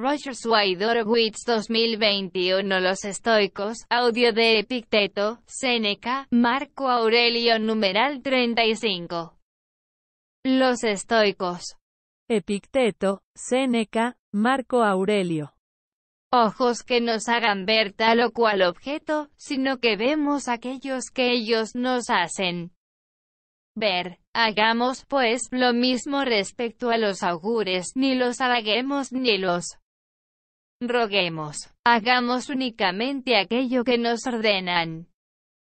Rogers Swiderwitz 2021 Los estoicos, audio de Epicteto, Seneca, Marco Aurelio numeral 35. Los estoicos. Epicteto, Seneca, Marco Aurelio. Ojos que nos hagan ver tal o cual objeto, sino que vemos aquellos que ellos nos hacen ver. Hagamos, pues, lo mismo respecto a los augures, ni los halaguemos ni los Roguemos, hagamos únicamente aquello que nos ordenan.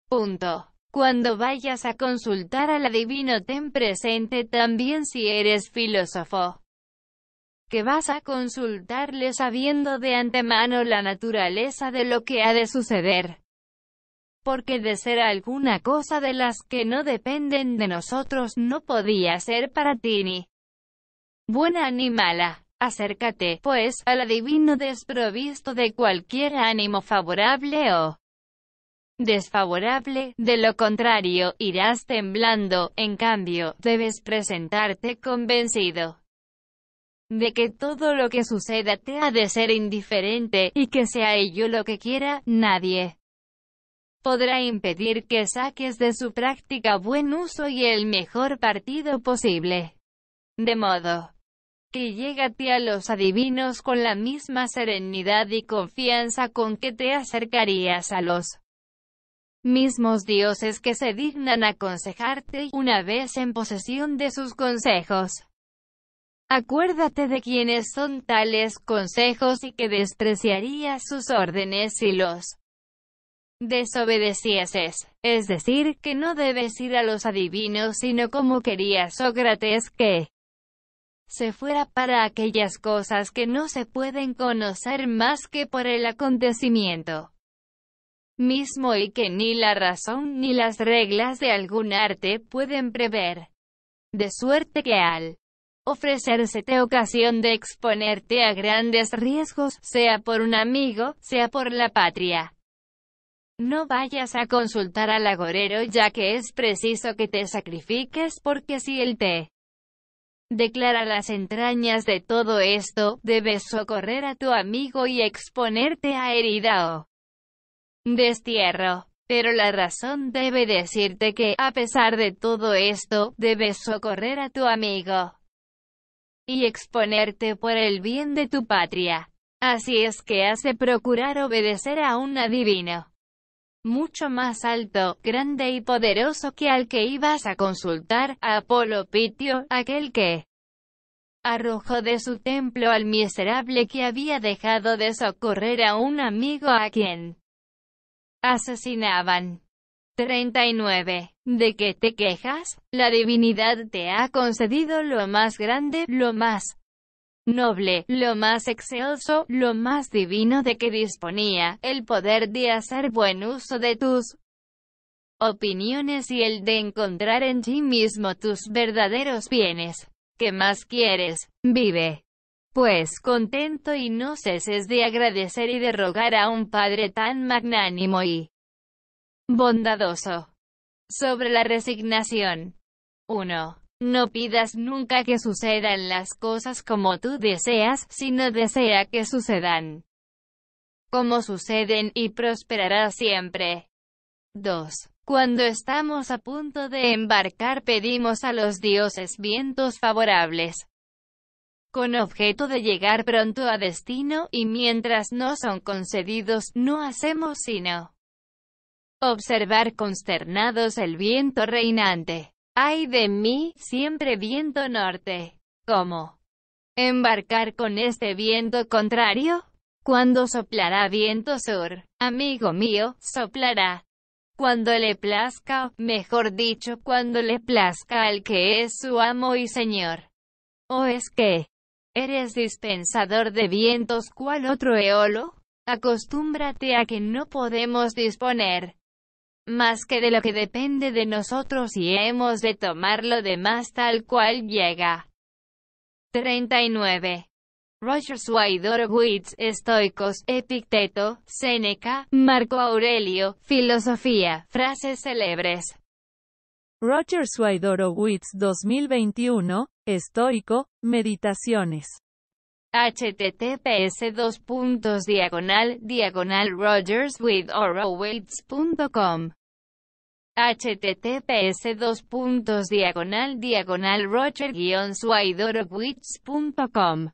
Punto. Cuando vayas a consultar al adivino ten presente también si eres filósofo que vas a consultarle sabiendo de antemano la naturaleza de lo que ha de suceder. Porque de ser alguna cosa de las que no dependen de nosotros no podía ser para ti ni buena ni mala. Acércate, pues, al adivino desprovisto de cualquier ánimo favorable o desfavorable, de lo contrario, irás temblando, en cambio, debes presentarte convencido de que todo lo que suceda te ha de ser indiferente, y que sea ello lo que quiera, nadie podrá impedir que saques de su práctica buen uso y el mejor partido posible. De modo que llégate a los adivinos con la misma serenidad y confianza con que te acercarías a los mismos dioses que se dignan aconsejarte una vez en posesión de sus consejos. Acuérdate de quiénes son tales consejos y que despreciarías sus órdenes si los desobedecieses. Es decir, que no debes ir a los adivinos sino como quería Sócrates que se fuera para aquellas cosas que no se pueden conocer más que por el acontecimiento mismo y que ni la razón ni las reglas de algún arte pueden prever. De suerte que al ofrecérsete ocasión de exponerte a grandes riesgos, sea por un amigo, sea por la patria. No vayas a consultar al agorero ya que es preciso que te sacrifiques porque si él te declara las entrañas de todo esto, debes socorrer a tu amigo y exponerte a herida o destierro. Pero la razón debe decirte que, a pesar de todo esto, debes socorrer a tu amigo y exponerte por el bien de tu patria. Así es que hace procurar obedecer a un adivino mucho más alto, grande y poderoso que al que ibas a consultar, Apolo Pitio, aquel que arrojó de su templo al miserable que había dejado de socorrer a un amigo a quien asesinaban. 39. ¿De qué te quejas? La divinidad te ha concedido lo más grande, lo más noble, lo más excelso, lo más divino de que disponía, el poder de hacer buen uso de tus opiniones y el de encontrar en ti mismo tus verdaderos bienes. ¿Qué más quieres? Vive. Pues contento y no ceses de agradecer y de rogar a un Padre tan magnánimo y bondadoso. Sobre la resignación. 1. No pidas nunca que sucedan las cosas como tú deseas, sino desea que sucedan como suceden y prosperará siempre. 2. Cuando estamos a punto de embarcar pedimos a los dioses vientos favorables con objeto de llegar pronto a destino, y mientras no son concedidos, no hacemos sino observar consternados el viento reinante. Ay de mí, siempre viento norte. ¿Cómo? ¿Embarcar con este viento contrario? ¿Cuándo soplará viento sur, amigo mío, soplará. Cuando le plazca, mejor dicho, cuando le plazca al que es su amo y señor. ¿O es que eres dispensador de vientos cual otro eolo? Acostúmbrate a que no podemos disponer más que de lo que depende de nosotros y hemos de tomar lo demás tal cual llega. 39. Rogers Witz, Estoicos, Epicteto, Seneca, Marco Aurelio, Filosofía, frases célebres. Roger Witz 2021, Estoico, Meditaciones https diagonal diagonal rogerswithorowitz.com https 2 puntos diagonal diagonal roger suidorowitzcom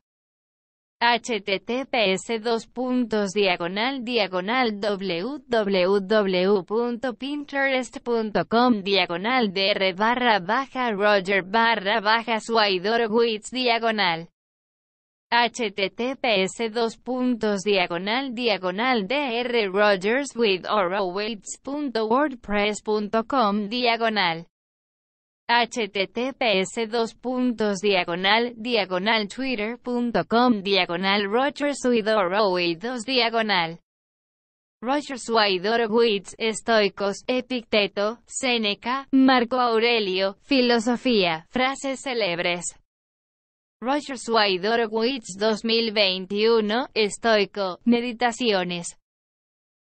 https 2 puntos diagonal diagonal www.pinterest.com diagonal dr barra baja roger barra baja suidorowitz diagonal https dos puntos diagonal diagonal dr rogers with WordPress.com diagonal https dos puntos diagonal diagonal twitter.com diagonal rogers with diagonal Rogers Estoicos, Epicteto, Seneca, Marco Aurelio, Filosofía, frases célebres. Roger dos 2021, Estoico, Meditaciones.